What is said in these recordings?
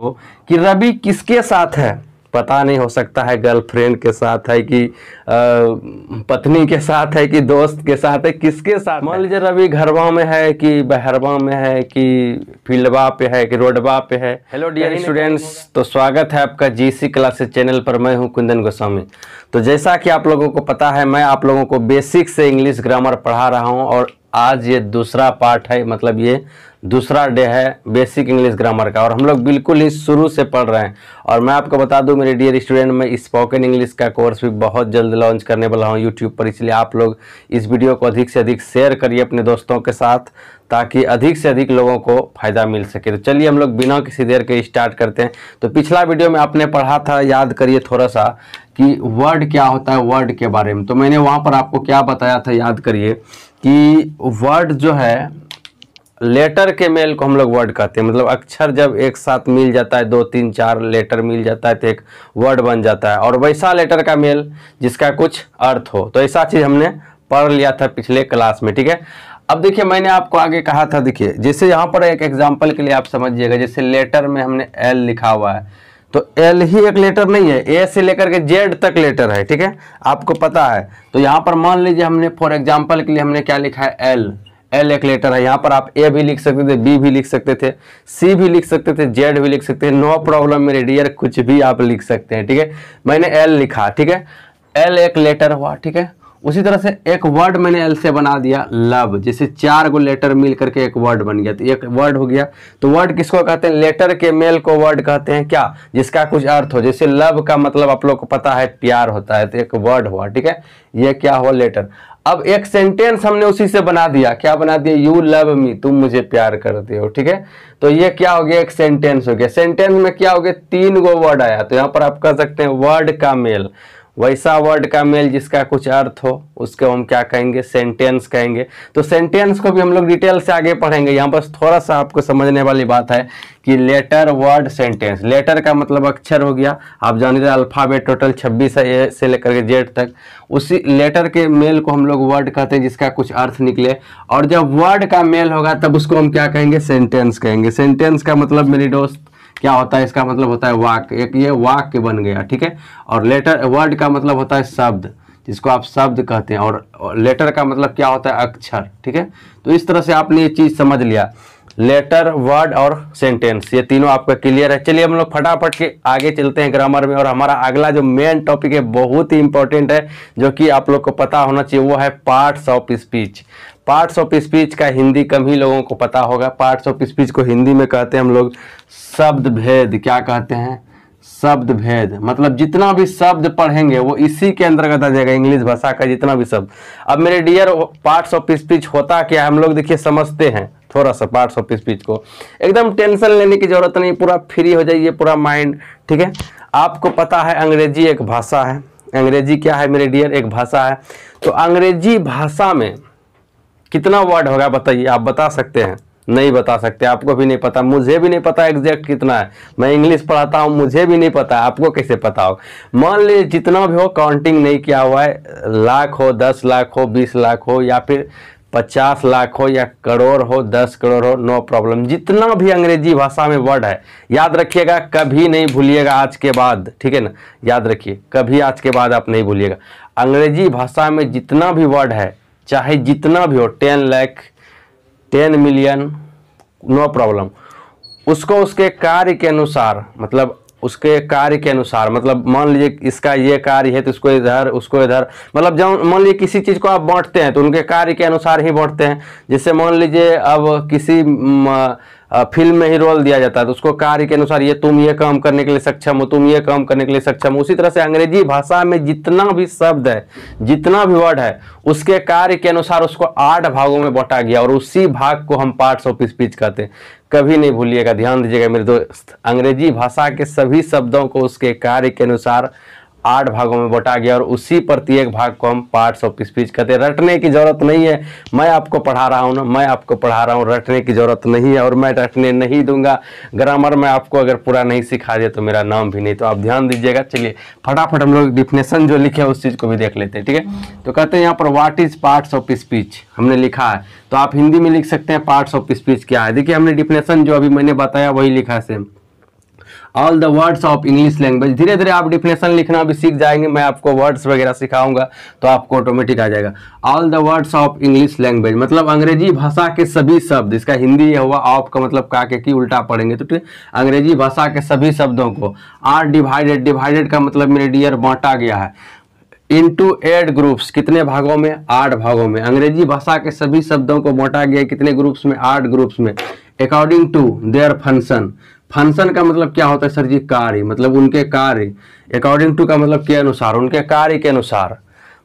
को कि रवि किसके साथ है पता नहीं हो सकता है गर्लफ्रेंड के साथ है कि आ, पत्नी के साथ है कि दोस्त के साथ है किसके साथ मान लीजिए रवि घरवा में है कि बहरवा में है कि फील्डवा पे है कि रोडवा पे है हेलो डियर स्टूडेंट्स तो स्वागत है आपका जीसी क्लासेस चैनल पर मैं हूं कुंदन गोस्वामी तो जैसा कि आप लोगों को पता है मैं आप लोगों को बेसिक से इंग्लिश ग्रामर पढ़ा रहा हूँ और आज ये दूसरा पार्ट है मतलब ये दूसरा डे है बेसिक इंग्लिश ग्रामर का और हम लोग बिल्कुल ही शुरू से पढ़ रहे हैं और मैं आपको बता दूं मेरे डियर स्टूडेंट मैं स्पोकन इंग्लिश का कोर्स भी बहुत जल्द लॉन्च करने वाला हूं यूट्यूब पर इसलिए आप लोग इस वीडियो को अधिक से अधिक शेयर करिए अपने दोस्तों के साथ ताकि अधिक से अधिक लोगों को फ़ायदा मिल सके तो चलिए हम लोग बिना किसी देर के स्टार्ट करते हैं तो पिछला वीडियो में आपने पढ़ा था याद करिए थोड़ा सा कि वर्ड क्या होता है वर्ड के बारे में तो मैंने वहाँ पर आपको क्या बताया था याद करिए कि वर्ड जो है लेटर के मेल को हम लोग वर्ड कहते हैं मतलब अक्षर जब एक साथ मिल जाता है दो तीन चार लेटर मिल जाता है तो एक वर्ड बन जाता है और वैसा लेटर का मेल जिसका कुछ अर्थ हो तो ऐसा चीज़ हमने पढ़ लिया था पिछले क्लास में ठीक है अब देखिए मैंने आपको आगे कहा था देखिए जैसे यहाँ पर एक एग्जाम्पल के लिए आप समझिएगा जैसे लेटर में हमने एल लिखा हुआ है तो एल ही एक लेटर नहीं है ए से लेकर के जेड तक लेटर है ठीक है आपको पता है तो यहाँ पर मान लीजिए हमने फॉर एग्जाम्पल के लिए हमने क्या लिखा है एल एल एक लेटर है यहाँ पर आप ए भी लिख सकते थे बी भी लिख सकते थे सी भी लिख सकते थे जेड भी लिख सकते हैं नो प्रॉब्लम मेरे डियर कुछ भी आप लिख सकते हैं ठीक है मैंने एल लिखा ठीक है एल एक लेटर हुआ ठीक है उसी तरह से एक वर्ड मैंने एल से बना दिया लव जैसे चार गो लेटर मिल करके एक वर्ड बन गया तो एक वर्ड हो गया तो वर्ड किसको कहते हैं लेटर के मेल को वर्ड कहते हैं क्या जिसका कुछ अर्थ हो जैसे लव का मतलब आप लोग को पता है प्यार होता है तो एक वर्ड हुआ ठीक है ये क्या हुआ लेटर अब एक सेंटेंस हमने उसी से बना दिया क्या बना दिया यू लव मी तुम मुझे प्यार करते हो ठीक है तो ये क्या हो गया एक सेंटेंस हो गया सेंटेंस में क्या हो गया तीन गो वर्ड आया तो यहाँ पर आप कह सकते हैं वर्ड का मेल वैसा वर्ड का मेल जिसका कुछ अर्थ हो उसको हम क्या कहेंगे सेंटेंस कहेंगे तो सेंटेंस को भी हम लोग डिटेल से आगे पढ़ेंगे यहाँ पर थोड़ा सा आपको समझने वाली बात है कि लेटर वर्ड सेंटेंस लेटर का मतलब अक्षर हो गया आप जान रहे अल्फ़ाबेट टोटल 26 है ए से लेकर के जेड तक उसी लेटर के मेल को हम लोग वर्ड कहते हैं जिसका कुछ अर्थ निकले और जब वर्ड का मेल होगा तब उसको हम क्या कहेंगे सेंटेंस कहेंगे सेंटेंस का मतलब मेरी दोस्त क्या होता है इसका मतलब होता है वाक एक ये वाक्य बन गया ठीक है और लेटर वर्ड का मतलब होता है शब्द जिसको आप शब्द कहते हैं और लेटर का मतलब क्या होता है अक्षर ठीक है तो इस तरह से आपने ये चीज़ समझ लिया लेटर वर्ड और सेंटेंस ये तीनों आपका क्लियर है चलिए हम लोग फटाफट के आगे चलते हैं ग्रामर में और हमारा अगला जो मेन टॉपिक है बहुत ही इंपॉर्टेंट है जो कि आप लोग को पता होना चाहिए वो है parts of speech parts of speech का हिंदी कम ही लोगों को पता होगा पार्ट्स ऑफ स्पीच को हिंदी में कहते हैं हम लोग शब्द भेद क्या कहते हैं शब्द भेद मतलब जितना भी शब्द पढ़ेंगे वो इसी के अंतर्गत आ जाएगा इंग्लिश भाषा का जितना भी शब्द अब मेरे डियर पार्ट्स ऑफ स्पीच होता क्या है हम लोग देखिए समझते हैं थोड़ा सा पार्ट्स ऑफ स्पीच को एकदम टेंशन लेने की जरूरत नहीं पूरा फ्री हो जाइए पूरा माइंड ठीक है आपको पता है अंग्रेजी एक भाषा है अंग्रेजी क्या है मेरे डियर एक भाषा है तो अंग्रेजी भाषा में कितना वर्ड होगा बताइए आप बता सकते हैं नहीं बता सकते आपको भी नहीं पता मुझे भी नहीं पता एग्जैक्ट कितना है मैं इंग्लिश पढ़ाता हूँ मुझे भी नहीं पता आपको कैसे पता हो मान लीजिए जितना भी हो काउंटिंग नहीं किया हुआ है लाख हो दस लाख हो बीस लाख हो या फिर पचास लाख हो या करोड़ हो दस करोड़ हो नो प्रॉब्लम जितना भी अंग्रेजी भाषा में वर्ड है याद रखिएगा कभी नहीं भूलिएगा आज के बाद ठीक है ना याद रखिए कभी आज के बाद आप नहीं भूलिएगा अंग्रेजी भाषा में जितना भी वर्ड है चाहे जितना भी हो ten lakh ten million no problem उसको उसके कार्य के अनुसार मतलब उसके कार्य के अनुसार मतलब मान लीजिए इसका ये कार्य है तो इसको इधर उसको इधर मतलब जब मान लीजिए किसी चीज़ को आप बांटते हैं तो उनके कार्य के अनुसार ही बांटते हैं जैसे मान लीजिए अब किसी म, फिल्म में ही रोल दिया जाता है तो उसको कार्य के अनुसार ये तुम ये काम करने के लिए सक्षम हो तुम ये काम करने के लिए सक्षम हो उसी तरह से अंग्रेजी भाषा में जितना भी शब्द है जितना भी वर्ड है उसके कार्य के अनुसार उसको आठ भागों में बांटा गया और उसी भाग को हम पार्ट्स ऑफ स्पीच कहते हैं कभी नहीं भूलिएगा ध्यान दीजिएगा मेरे दोस्त अंग्रेजी भाषा के सभी शब्दों को उसके कार्य के अनुसार आठ भागों में बटा गया और उसी प्रत्येक भाग को हम पार्ट्स ऑफ स्पीच कहते हैं रटने की ज़रूरत नहीं है मैं आपको पढ़ा रहा हूँ ना मैं आपको पढ़ा रहा हूँ रटने की ज़रूरत नहीं है और मैं रटने नहीं दूंगा ग्रामर में आपको अगर पूरा नहीं सिखा दिया तो मेरा नाम भी नहीं तो आप ध्यान दीजिएगा चलिए फटाफट हम लोग डिफिनेशन जो लिखे उस चीज़ को भी देख लेते हैं ठीक है तो कहते हैं यहाँ पर what is parts of speech हमने लिखा है तो आप हिंदी में लिख सकते हैं पार्ट्स ऑफ स्पीच क्या है देखिए हमने डिफिनेशन जो अभी मैंने बताया वही लिखा same all the words of English language धीरे धीरे आप डिफिनेशन लिखना भी सीख जाएंगे मैं आपको वर्ड्स वगैरह सिखाऊंगा तो आपको ऑटोमेटिक आ जाएगा all the words of English language मतलब अंग्रेजी भाषा के सभी शब्द इसका हिंदी यह हुआ ऑफ का मतलब का के की उल्टा पढ़ेंगे तो अंग्रेजी भाषा के सभी शब्दों को आर डिवाइडेड डिवाइडेड का मतलब मेरे डियर बांटा गया है टू एड ग्रुप्स कितने भागों में आठ भागों में अंग्रेजी भाषा के सभी शब्दों को बांटा गया कितने ग्रुप्स में आठ ग्रुप्स में according to their function function का मतलब क्या होता है सर जी कार्य मतलब उनके कार्य अकॉर्डिंग टू का मतलब के अनुसार उनके कार्य के अनुसार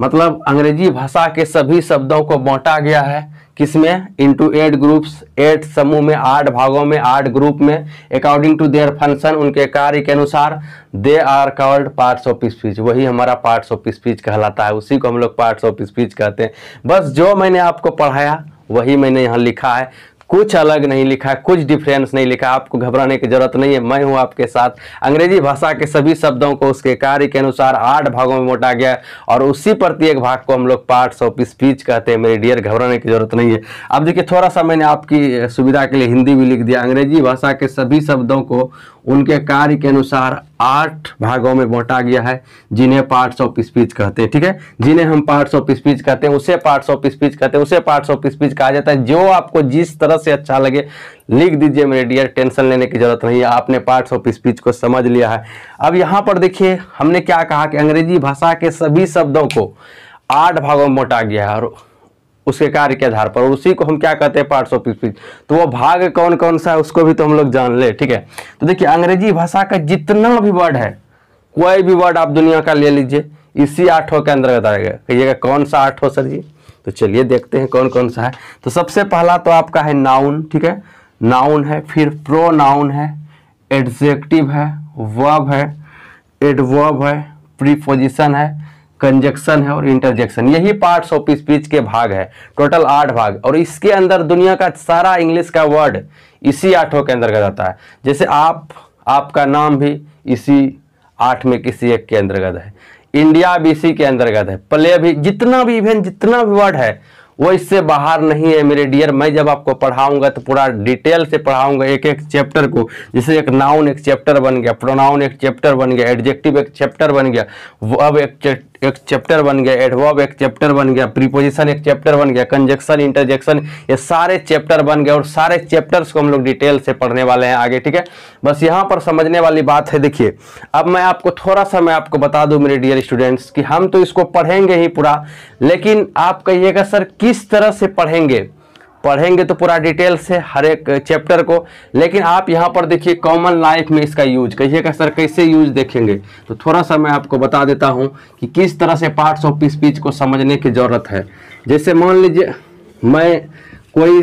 मतलब अंग्रेजी भाषा के सभी शब्दों को बांटा गया है किसमें टू एट ग्रुप्स एट समूह में आठ भागों में आठ ग्रुप में अकॉर्डिंग टू देयर फंक्शन उनके कार्य के अनुसार they are called parts of speech वही हमारा पार्ट्स ऑफ स्पीच कहलाता है उसी को हम लोग पार्ट्स ऑफ स्पीच कहते हैं बस जो मैंने आपको पढ़ाया वही मैंने यहाँ लिखा है कुछ अलग नहीं लिखा कुछ डिफरेंस नहीं लिखा आपको घबराने की जरूरत नहीं है मैं हूं आपके साथ अंग्रेजी भाषा के सभी शब्दों को उसके कार्य के अनुसार आठ भागों में मोटा गया और उसी प्रत्येक भाग को हम लोग पार्ट्स ऑफ स्पीच कहते हैं मेरे डियर घबराने की जरूरत नहीं है अब देखिए थोड़ा सा मैंने आपकी सुविधा के लिए हिंदी भी लिख दिया अंग्रेजी भाषा के सभी शब्दों को उनके कार्य के अनुसार आठ भागों में बांटा गया है जिन्हें पार्ट्स ऑफ स्पीच कहते हैं ठीक है जिन्हें हम पार्ट्स ऑफ स्पीच कहते हैं उसे पार्ट्स ऑफ स्पीच कहते हैं उसे पार्ट्स ऑफ स्पीच कहा जाता है जो आपको जिस तरह ज़्यादा से अच्छा लगे लिख दीजिए मेरे डियर टेंशन लेने की ज़रूरत नहीं है आपने पार्ट्स ऑफ स्पीच को समझ लिया है अब यहाँ पर देखिए हमने क्या कहा कि अंग्रेजी भाषा के सभी शब्दों को आठ भागों में मोटा गया है और उसके कार्य के आधार पर उसी को हम क्या कहते हैं पार्ट्स ऑफ स्पीच तो वो भाग कौन कौन सा है उसको भी तो हम लोग जान ले ठीक है तो देखिए अंग्रेजी भाषा का जितना भी वर्ड है कोई भी वर्ड आप दुनिया का ले लीजिए इसी आठों के अंदर बताएगा कहिएगा कौन सा आठों सर जी तो चलिए देखते हैं कौन कौन सा है तो सबसे पहला तो आपका है नाउन ठीक है नाउन है फिर प्रो नाउन है एडजेक्टिव है वर्ब है एडवर्ब है प्रीपोजिशन है कंजक्शन है और इंटरजेक्शन यही पार्ट्स ऑफ स्पीच के भाग है टोटल आठ भाग और इसके अंदर दुनिया का सारा इंग्लिश का वर्ड इसी आठों के अंदर आता है जैसे आप आपका नाम भी इसी आठ में किसी एक के अंतर्गत है इंडिया बीसी के अंतर्गत है प्ले भी जितना भी इवेंट जितना भी वर्ड है वो इससे बाहर नहीं है मेरे डियर मैं जब आपको पढ़ाऊंगा तो पूरा डिटेल से पढ़ाऊंगा एक एक चैप्टर को जैसे एक नाउन एक चैप्टर बन गया प्रोनाउन एक चैप्टर बन गया एडजेक्टिव एक चैप्टर बन गया अब एक एक चैप्टर बन गया एडवॉब एक चैप्टर बन गया प्रीपोजिशन एक चैप्टर बन गया कंजेक्शन इंटरजेक्शन ये सारे चैप्टर बन गए और सारे चैप्टर्स को हम लोग डिटेल से पढ़ने वाले हैं आगे ठीक है बस यहाँ पर समझने वाली बात है देखिए अब मैं आपको थोड़ा सा मैं आपको बता दूँ मेरे डियर स्टूडेंट्स कि हम तो इसको पढ़ेंगे ही पूरा लेकिन आप कहिएगा सर किस तरह से पढ़ेंगे पढ़ेंगे तो पूरा डिटेल से हर एक चैप्टर को लेकिन आप यहाँ पर देखिए कॉमन लाइफ में इसका यूज कहिएगा सर कैसे यूज देखेंगे तो थोड़ा सा मैं आपको बता देता हूँ कि किस तरह से पार्ट्स ऑफ स्पीच को समझने की ज़रूरत है जैसे मान लीजिए मैं कोई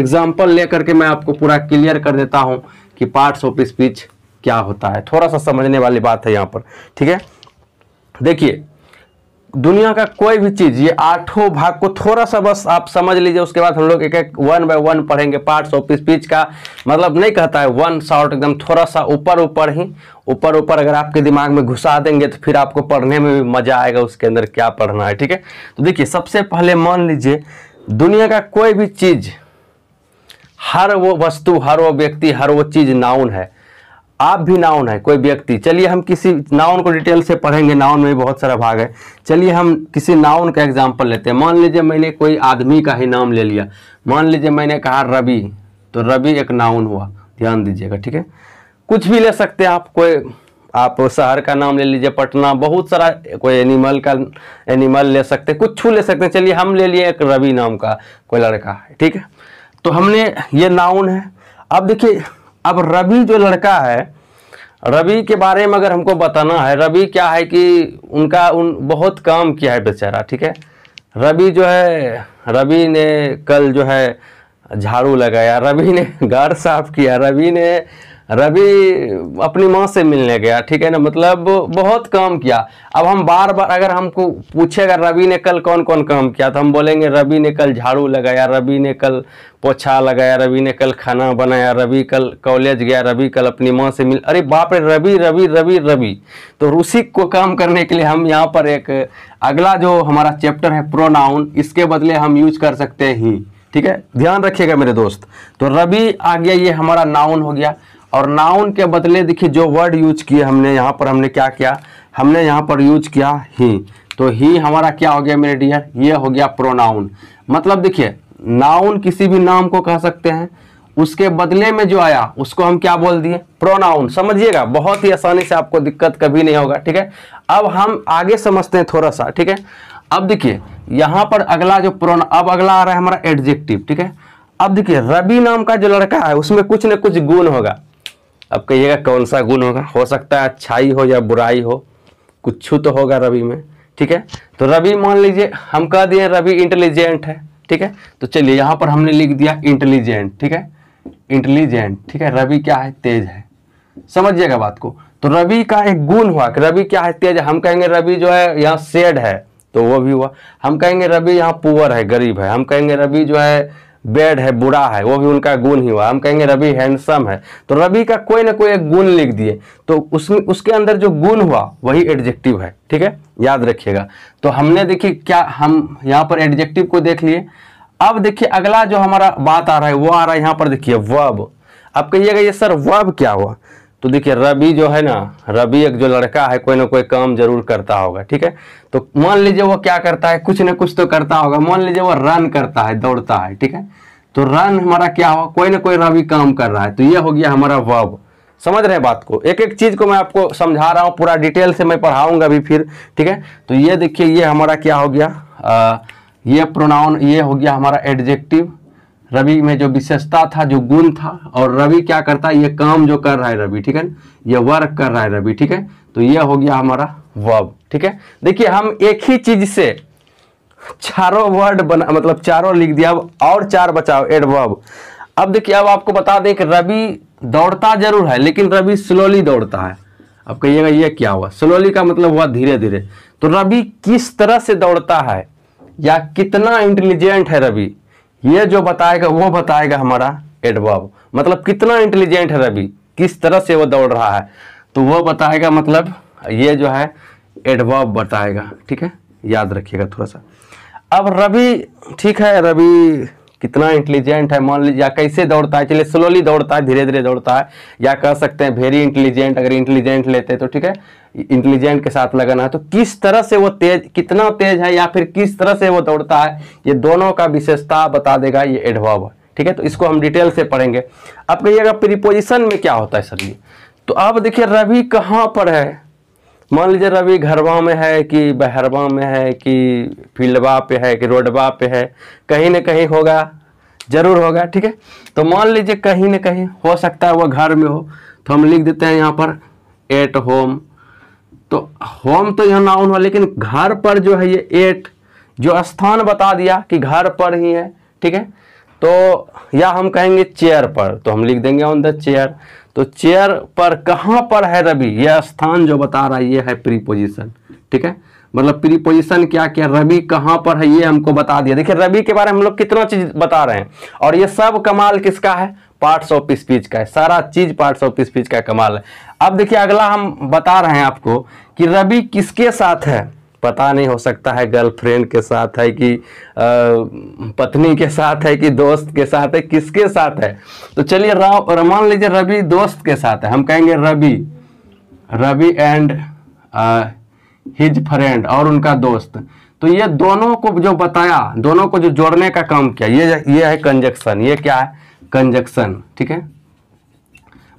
एग्जाम्पल ले करके मैं आपको पूरा क्लियर कर देता हूँ कि पार्ट्स ऑफ स्पीच क्या होता है थोड़ा सा समझने वाली बात है यहाँ पर ठीक है देखिए दुनिया का कोई भी चीज़ ये आठों भाग को थोड़ा सा बस आप समझ लीजिए उसके बाद हम लोग एक एक वन बाय वन पढ़ेंगे पार्ट्स ऑफ स्पीच का मतलब नहीं कहता है वन शॉर्ट एकदम थोड़ा सा ऊपर ऊपर ही ऊपर ऊपर अगर आपके दिमाग में घुसा देंगे तो फिर आपको पढ़ने में भी मज़ा आएगा उसके अंदर क्या पढ़ना है ठीक है तो देखिए सबसे पहले मान लीजिए दुनिया का कोई भी चीज़ हर वो वस्तु हर वो व्यक्ति हर वो चीज़ नाउन है आप भी नाउन है कोई व्यक्ति चलिए हम किसी नाउन को डिटेल से पढ़ेंगे नाउन में बहुत सारा भाग है चलिए हम किसी नाउन का एग्जाम्पल लेते हैं मान लीजिए मैंने कोई आदमी का ही नाम ले लिया मान लीजिए मैंने कहा रवि तो रवि एक नाउन हुआ ध्यान दीजिएगा ठीक है कुछ भी ले सकते हैं आप कोई आप शहर का नाम ले लीजिए पटना बहुत सारा कोई एनिमल का एनिमल ले सकते हैं कुछ छू ले सकते हैं चलिए हम ले लिए एक रवि नाम का कोई लड़का ठीक है तो हमने ये नाउन है अब देखिए अब रवि जो लड़का है रवि के बारे में अगर हमको बताना है रवि क्या है कि उनका उन बहुत काम किया है बेचारा ठीक है रवि जो है रवि ने कल जो है झाड़ू लगाया रवि ने घर साफ किया रवि ने रवि अपनी माँ से मिलने गया ठीक है ना मतलब बहुत काम किया अब हम बार बार अगर हमको पूछेगा रवि ने कल कौन कौन काम किया तो हम बोलेंगे रवि ने कल झाड़ू लगाया रवि ने कल पोछा लगाया रवि ने कल खाना बनाया रवि कल कॉलेज गया रवि कल अपनी माँ से मिल अरे बाप रे रवि रवि रवि रवि तो रूसी को काम करने के लिए हम यहाँ पर एक अगला जो हमारा चैप्टर है प्रोनाउन इसके बदले हम यूज कर सकते हैं ही ठीक है ध्यान रखिएगा मेरे दोस्त तो रवि आ गया ये हमारा नाउन हो गया और नाउन के बदले देखिए जो वर्ड यूज किए हमने यहाँ पर हमने क्या किया हमने यहाँ पर यूज किया ही तो ही हमारा क्या हो गया मेरे डियर ये हो गया प्रोनाउन मतलब देखिए नाउन किसी भी नाम को कह सकते हैं उसके बदले में जो आया उसको हम क्या बोल दिए प्रोनाउन समझिएगा बहुत ही आसानी से आपको दिक्कत कभी नहीं होगा ठीक है अब हम आगे समझते हैं थोड़ा सा ठीक है अब देखिए यहाँ पर अगला जो प्रोना अब अगला आ रहा है हमारा एडजेक्टिव ठीक है अब देखिए रवि नाम का जो लड़का है उसमें कुछ न कुछ गुण होगा अब कहिएगा कौन सा गुण होगा हो सकता है अच्छाई हो या बुराई हो कुछ तो होगा रवि में ठीक है तो रवि मान लीजिए हम कह दिए रवि इंटेलिजेंट है ठीक है तो चलिए यहाँ पर हमने लिख दिया इंटेलिजेंट ठीक है इंटेलिजेंट ठीक है रवि क्या है तेज है समझिएगा बात को तो रवि का एक गुण हुआ कि रवि क्या है तेज हम कहेंगे रवि जो है यहाँ सेड है तो वो भी हुआ हम कहेंगे रवि यहाँ पुअर है गरीब है हम कहेंगे रवि जो है बेड है बुरा है वो भी उनका गुण ही हुआ हम कहेंगे रवि हैंडसम है तो रवि का कोई ना कोई एक गुण लिख दिए तो उसमें उसके अंदर जो गुण हुआ वही एडजेक्टिव है ठीक है याद रखिएगा तो हमने देखिए क्या हम यहाँ पर एडजेक्टिव को देख लिए अब देखिए अगला जो हमारा बात आ रहा है वो आ रहा है यहाँ पर देखिए वब आप कहिएगा ये सर वब क्या हुआ तो देखिए रवि जो है ना रवि एक जो लड़का है कोई ना कोई काम जरूर करता होगा ठीक है तो मान लीजिए वो क्या करता है कुछ ना कुछ तो करता होगा मान लीजिए वो रन करता है दौड़ता है ठीक है तो रन हमारा क्या हुआ कोई ना कोई रवि काम कर रहा है तो ये हो गया हमारा वब समझ रहे हैं बात को एक एक चीज को मैं आपको समझा रहा हूँ पूरा डिटेल से मैं पढ़ाऊंगा भी फिर ठीक है तो ये देखिए ये हमारा क्या हो गया आ, ये प्रोनाउन ये हो गया हमारा एडजेक्टिव रवि में जो विशेषता था जो गुण था और रवि क्या करता है ये काम जो कर रहा है रवि ठीक है ये वर्क कर रहा है रवि ठीक है तो ये हो गया हमारा वर्ब ठीक है देखिए हम एक ही चीज से चारों वर्ड बना मतलब चारों लिख दिया अब और चार बचाओ एडवर्ब अब देखिए अब आपको बता दें कि रवि दौड़ता जरूर है लेकिन रवि स्लोली दौड़ता है अब कहिएगा ये क्या हुआ स्लोली का मतलब हुआ धीरे धीरे तो रवि किस तरह से दौड़ता है या कितना इंटेलिजेंट है रवि ये जो बताएगा वो बताएगा हमारा एडवर्ब मतलब कितना इंटेलिजेंट है रवि किस तरह से वो दौड़ रहा है तो वो बताएगा मतलब ये जो है एडवर्ब बताएगा ठीक है याद रखिएगा थोड़ा सा अब रवि ठीक है रवि कितना इंटेलिजेंट है मान लीजिए या कैसे दौड़ता है चलिए स्लोली दौड़ता है धीरे धीरे दौड़ता है या कह सकते हैं वेरी इंटेलिजेंट अगर इंटेलिजेंट लेते हैं तो ठीक है इंटेलिजेंट के साथ लगाना है तो किस तरह से वो तेज कितना तेज है या फिर किस तरह से वो दौड़ता है ये दोनों का विशेषता बता देगा ये एडवर्ब ठीक है तो इसको हम डिटेल से पढ़ेंगे अब कहिएगा प्रीपोजिशन में क्या होता है सर ये तो अब देखिए रवि कहाँ पर है मान लीजिए रवि घरवा में है कि बहरवा में है कि फील्डवा पे है कि रोडवा पे है कहीं ना कहीं होगा जरूर होगा ठीक है तो मान लीजिए कहीं ना कहीं हो सकता है वह घर में हो तो हम लिख देते हैं यहाँ पर एट होम तो होम तो यहाँ नाउन हुआ लेकिन घर पर जो है ये एट जो स्थान बता दिया कि घर पर ही है ठीक है तो या हम कहेंगे चेयर पर तो हम लिख देंगे ऑन द चेयर तो चेयर पर कहाँ पर है रवि यह स्थान जो बता रहा है यह है प्रीपोजिशन ठीक है मतलब प्रीपोजिशन क्या क्या रवि कहाँ पर है ये हमको बता दिया देखिए रवि के बारे में हम लोग कितना चीज बता रहे हैं और ये सब कमाल किसका है पार्ट्स ऑफ स्पीच का है सारा चीज पार्ट्स ऑफ स्पीच का कमाल है अब देखिए अगला हम बता रहे हैं आपको कि रवि किसके साथ है पता नहीं हो सकता है गर्लफ्रेंड के साथ है कि आ, पत्नी के साथ है कि दोस्त के साथ है किसके साथ है तो चलिए मान लीजिए रवि दोस्त के साथ है हम कहेंगे Ravi Ravi and his friend और उनका दोस्त तो ये दोनों को जो बताया दोनों को जो जोड़ने का काम किया ये ये है कंजक्शन ये क्या है कंजक्शन ठीक है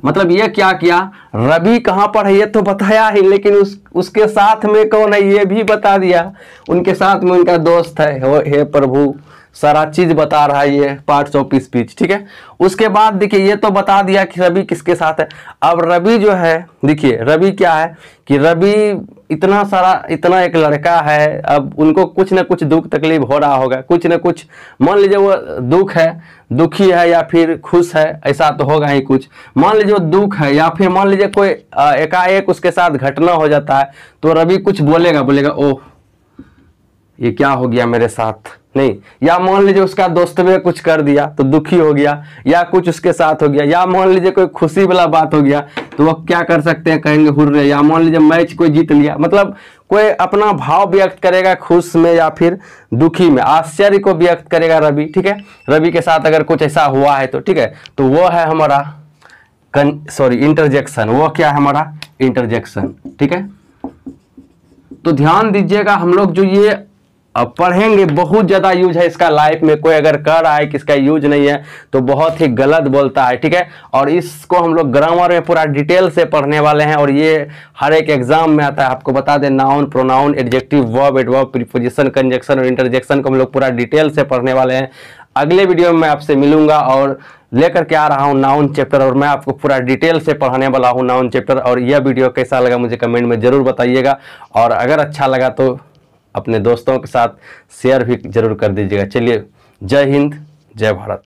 मतलब ये क्या किया रवि कहाँ पर है ये तो बताया ही लेकिन उस उसके साथ में कौन है ये भी बता दिया उनके साथ में उनका दोस्त है हे प्रभु सारा चीज बता रहा है ये पार्ट्स ऑफ स्पीच ठीक है उसके बाद देखिए ये तो बता दिया कि रवि किसके साथ है अब रवि जो है देखिए रवि क्या है कि रवि इतना सारा इतना एक लड़का है अब उनको कुछ ना कुछ दुख तकलीफ हो रहा होगा कुछ ना कुछ मान लीजिए वो दुख है दुखी है या फिर खुश है ऐसा तो होगा ही कुछ मान लीजिए दुख है या फिर मान लीजिए कोई एकाएक उसके साथ घटना हो जाता है तो रवि कुछ बोलेगा बोलेगा ओह ये क्या हो गया मेरे साथ नहीं या मान लीजिए उसका दोस्त में कुछ कर दिया तो दुखी हो गया या कुछ उसके साथ हो गया या मान लीजिए कोई खुशी वाला बात हो गया तो वह क्या कर सकते हैं कहेंगे हुर्रे या मान लीजिए मैच कोई जीत लिया मतलब कोई अपना भाव व्यक्त करेगा खुश में या फिर दुखी में आश्चर्य को व्यक्त करेगा रवि ठीक है रवि के साथ अगर कुछ ऐसा हुआ है तो ठीक है तो वो है हमारा सॉरी इंटरजेक्शन वो क्या है हमारा इंटरजेक्शन ठीक है तो ध्यान दीजिएगा हम लोग जो ये अब पढ़ेंगे बहुत ज़्यादा यूज है इसका लाइफ में कोई अगर कर रहा है कि इसका यूज नहीं है तो बहुत ही गलत बोलता है ठीक है और इसको हम लोग ग्रामर में पूरा डिटेल से पढ़ने वाले हैं और ये हर एक एग्जाम में आता है आपको बता दें noun pronoun adjective verb adverb preposition conjunction और इंटरजेक्शन को हम लोग पूरा डिटेल से पढ़ने वाले हैं अगले वीडियो में मैं आपसे मिलूंगा और लेकर के आ रहा हूँ नाउन चैप्टर और मैं आपको पूरा डिटेल से पढ़ाने वाला हूँ नाउन चैप्टर और यह वीडियो कैसा लगा मुझे कमेंट में ज़रूर बताइएगा और अगर अच्छा लगा तो अपने दोस्तों के साथ शेयर भी जरूर कर दीजिएगा चलिए जय हिंद जय भारत